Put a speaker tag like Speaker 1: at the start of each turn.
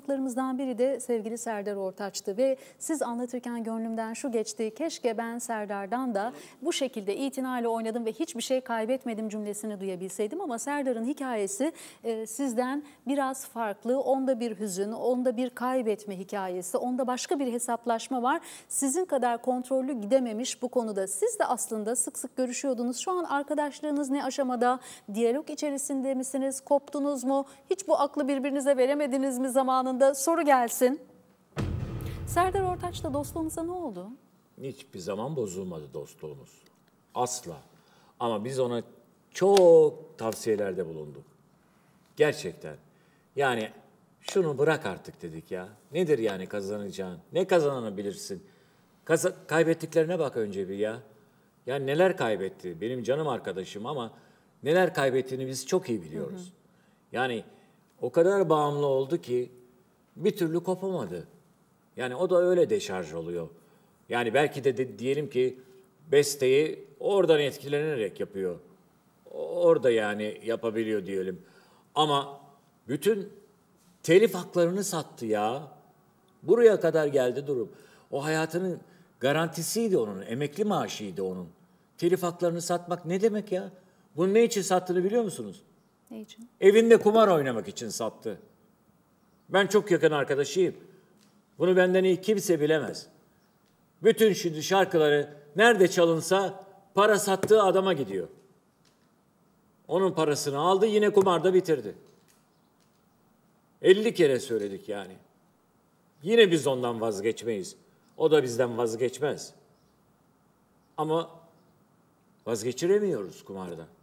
Speaker 1: konuklarımızdan biri de sevgili Serdar Ortaç'tı ve siz anlatırken gönlümden şu geçti. Keşke ben Serdar'dan da bu şekilde itinayla oynadım ve hiçbir şey kaybetmedim cümlesini duyabilseydim ama Serdar'ın hikayesi e, sizden biraz farklı. Onda bir hüzün, onda bir kaybetme hikayesi, onda başka bir hesaplaşma var. Sizin kadar kontrollü gidememiş bu konuda. Siz de aslında sık sık görüşüyordunuz. Şu an arkadaşlığınız ne aşamada? Diyalog içerisinde misiniz? Koptunuz mu? Hiç bu aklı birbirinize veremediniz mi zamanı? alanında soru gelsin. Serdar Ortaç'la dostluğumuza ne oldu?
Speaker 2: Hiçbir zaman bozulmadı dostluğumuz. Asla. Ama biz ona çok tavsiyelerde bulunduk. Gerçekten. Yani şunu bırak artık dedik ya. Nedir yani kazanacağın? Ne kazanabilirsin? Kaza kaybettiklerine bak önce bir ya. Ya neler kaybetti? Benim canım arkadaşım ama neler kaybettiğini biz çok iyi biliyoruz. Hı hı. Yani o kadar bağımlı oldu ki bir türlü kopamadı. Yani o da öyle deşarj oluyor. Yani belki de, de diyelim ki besteyi oradan etkilenerek yapıyor. Orada yani yapabiliyor diyelim. Ama bütün telif haklarını sattı ya. Buraya kadar geldi durum. O hayatının garantisiydi onun, emekli maaşıydı onun. Telif haklarını satmak ne demek ya? Bunu ne için sattığını biliyor musunuz? Ne için? Evinde kumar oynamak için sattı. Ben çok yakın arkadaşıyım. Bunu benden iyi kimse bilemez. Bütün şimdi şarkıları nerede çalınsa para sattığı adama gidiyor. Onun parasını aldı yine kumarda bitirdi. 50 kere söyledik yani. Yine biz ondan vazgeçmeyiz. O da bizden vazgeçmez. Ama vazgeçiremiyoruz kumardan.